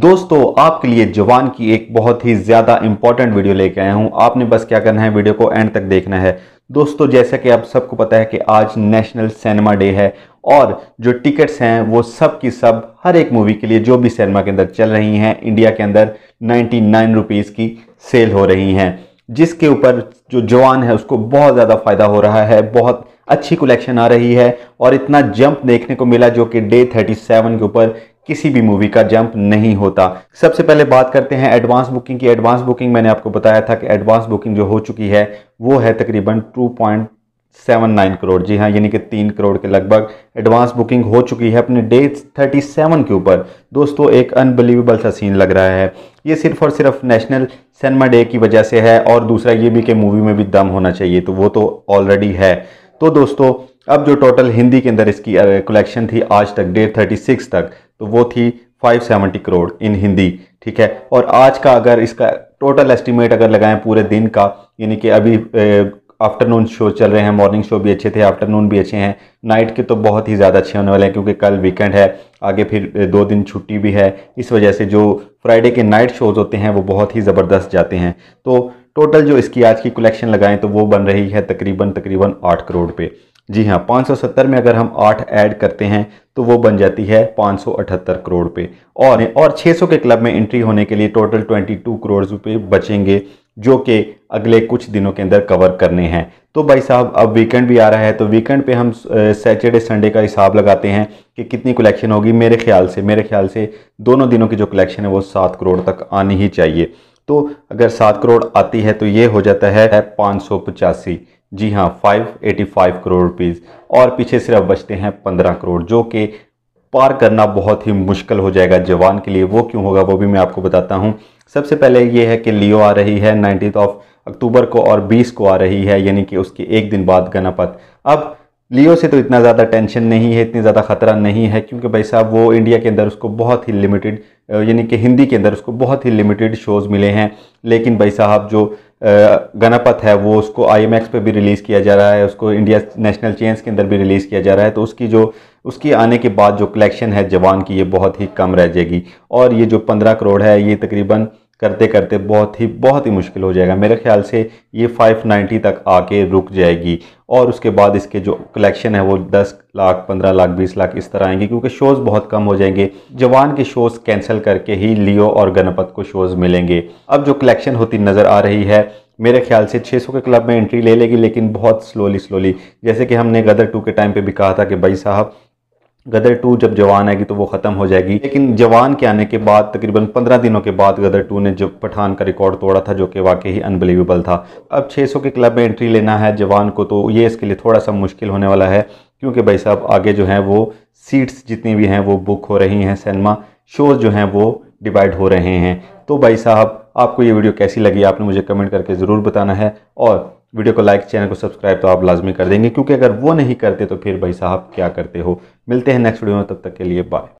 दोस्तों आपके लिए जवान की एक बहुत ही ज़्यादा इंपॉर्टेंट वीडियो लेके आया हूँ आपने बस क्या करना है वीडियो को एंड तक देखना है दोस्तों जैसा कि आप सबको पता है कि आज नेशनल सिनेमा डे है और जो टिकट्स हैं वो सब की सब हर एक मूवी के लिए जो भी सिनेमा के अंदर चल रही हैं इंडिया के अंदर नाइन्टी नाइन रुपीज़ की सेल हो रही हैं जिसके ऊपर जो जवान है उसको बहुत ज़्यादा फ़ायदा हो रहा है बहुत अच्छी कलेक्शन आ रही है और इतना जंप देखने को मिला जो कि डे 37 के ऊपर किसी भी मूवी का जंप नहीं होता सबसे पहले बात करते हैं एडवांस बुकिंग की एडवांस बुकिंग मैंने आपको बताया था कि एडवांस बुकिंग जो हो चुकी है वो है तकरीबन two point seven nine crore जी हाँ यानी कि तीन करोड़ के लगभग एडवांस बुकिंग हो चुकी है अपने डेट थर्टी सेवन के ऊपर दोस्तों एक अनबिलीवेबल सा सीन लग रहा है ये सिर्फ और सिर्फ नेशनल सिनेमा डे की वजह से है और दूसरा ये भी कि मूवी में भी दम होना चाहिए तो वो तो ऑलरेडी है तो दोस्तों अब जो टोटल हिंदी के अंदर इसकी कलेक्शन थी आज तक डेट थर्टी सिक्स तक तो वो थी five seventy crore in Hindi ठीक है और आज का अगर इसका टोटल एस्टिमेट अगर लगाएं पूरे दिन का यानी कि अभी आफ्टरनून शो चल रहे हैं मॉर्निंग शो भी अच्छे थे आफ्टरनून भी अच्छे हैं नाइट के तो बहुत ही ज़्यादा अच्छे होने वाले हैं क्योंकि कल वीकेंड है आगे फिर दो दिन छुट्टी भी है इस वजह से जो फ्राइडे के नाइट शोज़ होते हैं वो बहुत ही ज़बरदस्त जाते हैं तो टोटल जो इसकी आज की कलेक्शन लगाएं तो वो बन रही है तकरीबन तकरीबन आठ करोड़ पे जी हाँ 570 में अगर हम आठ ऐड करते हैं तो वो बन जाती है 578 करोड़ पे और और 600 के क्लब में एंट्री होने के लिए टोटल 22 करोड़ रुपए बचेंगे जो कि अगले कुछ दिनों के अंदर कवर करने हैं तो भाई साहब अब वीकेंड भी आ रहा है तो वीकेंड पे हम सैटरडे संडे का हिसाब लगाते हैं कि कितनी कलेक्शन होगी मेरे ख्याल से मेरे ख्याल से दोनों दिनों की जो कलेक्शन है वो सात करोड़ तक आनी ही चाहिए तो अगर सात करोड़ आती है तो ये हो जाता है पाँच सौ पचासी जी हाँ five eighty five crore rupees और पीछे सिर्फ बचते हैं पंद्रह करोड़ जो कि पार करना बहुत ही मुश्किल हो जाएगा जवान के लिए वो क्यों होगा वो भी मैं आपको बताता हूँ सबसे पहले ये है कि लियो आ रही है नाइनटीन ऑफ अक्टूबर को और बीस को आ रही है यानी कि उसके एक दिन बाद गणपत अब लियो से तो इतना ज़्यादा टेंशन नहीं है इतनी ज़्यादा ख़तरा नहीं है क्योंकि भाई साहब वो इंडिया के अंदर उसको बहुत ही लिमिटेड यानी कि हिंदी के अंदर उसको बहुत ही लिमिटेड शोज़ मिले हैं लेकिन भाई साहब जो गणपत है वो उसको आई एम एक्स पे भी रिलीज़ किया जा रहा है उसको इंडिया नेशनल चेंस के अंदर भी रिलीज़ किया जा रहा है तो उसकी जो उसकी आने के बाद जो कलेक्शन है जवान की ये बहुत ही कम रह जाएगी और ये जो पंद्रह करोड़ है ये तकरीबन करते करते बहुत ही बहुत ही मुश्किल हो जाएगा मेरे ख्याल से ये 590 तक आके रुक जाएगी और उसके बाद इसके जो कलेक्शन है वो 10 लाख 15 लाख 20 लाख इस तरह आएंगे क्योंकि शोज़ बहुत कम हो जाएंगे जवान के शोज़ कैंसिल करके ही लियो और गणपत को शोज़ मिलेंगे अब जो कलेक्शन होती नज़र आ रही है मेरे ख्याल से 600 के क्लब में एंट्री ले लेगी लेकिन बहुत स्लोली स्लोली जैसे कि हमने गदर टू के टाइम पे भी कहा था कि भाई साहब गदर टू जब जवान आएगी तो वो ख़त्म हो जाएगी लेकिन जवान के आने के बाद तकरीबन पंद्रह दिनों के बाद गदर टू ने जब पठान का रिकॉर्ड तोड़ा था जो कि वाकई ही अनबिलीवेबल था अब 600 के क्लब में एंट्री लेना है जवान को तो ये इसके लिए थोड़ा सा मुश्किल होने वाला है क्योंकि भाई साहब आगे जो है वो सीट्स जितनी भी हैं वो बुक हो रही हैं सिनेमा शोज़ जो हैं वो डिवाइड हो रहे हैं तो भाई साहब आपको ये वीडियो कैसी लगी आपने मुझे कमेंट करके ज़रूर बताना है और वीडियो को लाइक चैनल को सब्सक्राइब तो आप लाजमी कर देंगे क्योंकि अगर वो नहीं करते तो फिर भाई साहब क्या करते हो मिलते हैं नेक्स्ट वीडियो में तब तक के लिए बाय